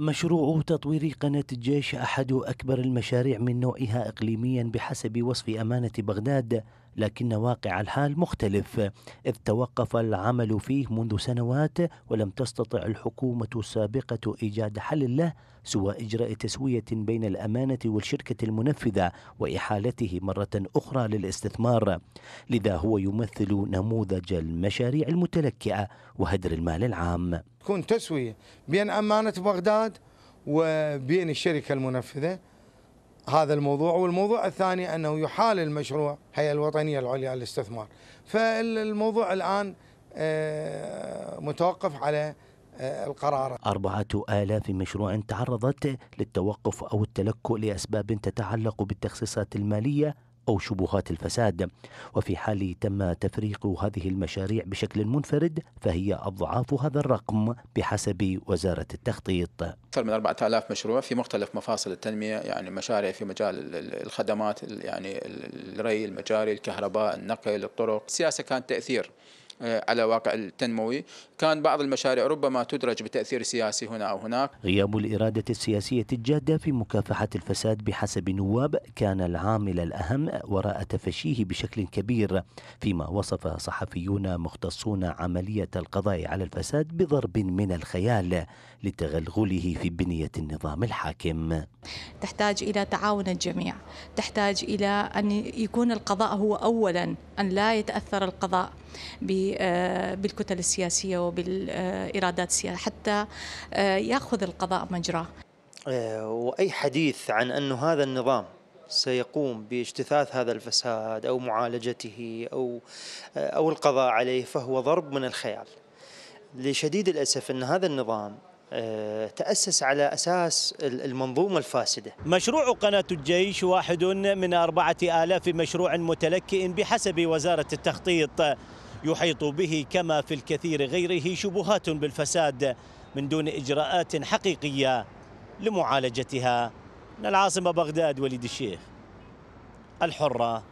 مشروع تطوير قناة الجيش أحد أكبر المشاريع من نوعها إقليميا بحسب وصف أمانة بغداد لكن واقع الحال مختلف إذ توقف العمل فيه منذ سنوات ولم تستطع الحكومة السابقة إيجاد حل له سوى إجراء تسوية بين الأمانة والشركة المنفذة وإحالته مرة أخرى للاستثمار لذا هو يمثل نموذج المشاريع المتلكئة وهدر المال العام تكون تسوية بين أمانة بغداد وبين الشركة المنفذة هذا الموضوع والموضوع الثاني أنه يحال المشروع هي الوطنية العليا للاستثمار فالموضوع الآن آه، متوقف على آه، القرار أربعة آلاف مشروع تعرضت للتوقف أو التلكؤ لأسباب تتعلق بالتخصيصات المالية أو شبهات الفساد وفي حال تم تفريق هذه المشاريع بشكل منفرد فهي أضعاف هذا الرقم بحسب وزارة التخطيط أكثر من 4000 مشروع في مختلف مفاصل التنمية يعني مشاريع في مجال الخدمات يعني الري المجاري الكهرباء النقل الطرق السياسة كانت تأثير آه، على واقع التنموي كان بعض المشاريع ربما تدرج بتأثير سياسي هنا أو هناك غياب الإرادة السياسية الجادة في مكافحة الفساد بحسب نواب كان العامل الأهم وراء تفشيه بشكل كبير فيما وصف صحفيون مختصون عملية القضاء على الفساد بضرب من الخيال لتغلغله في بنية النظام الحاكم تحتاج إلى تعاون الجميع تحتاج إلى أن يكون القضاء هو أولا أن لا يتأثر القضاء آه، بالكتل السياسية وبالإرادات السياسية حتى آه، يأخذ القضاء مجراه آه، وأي حديث عن أن هذا النظام سيقوم باجتثاث هذا الفساد أو معالجته أو, أو القضاء عليه فهو ضرب من الخيال لشديد الأسف أن هذا النظام تأسس على أساس المنظومة الفاسدة مشروع قناة الجيش واحد من أربعة آلاف مشروع متلكئ بحسب وزارة التخطيط يحيط به كما في الكثير غيره شبهات بالفساد من دون إجراءات حقيقية لمعالجتها من العاصمة بغداد وليد الشيخ الحرة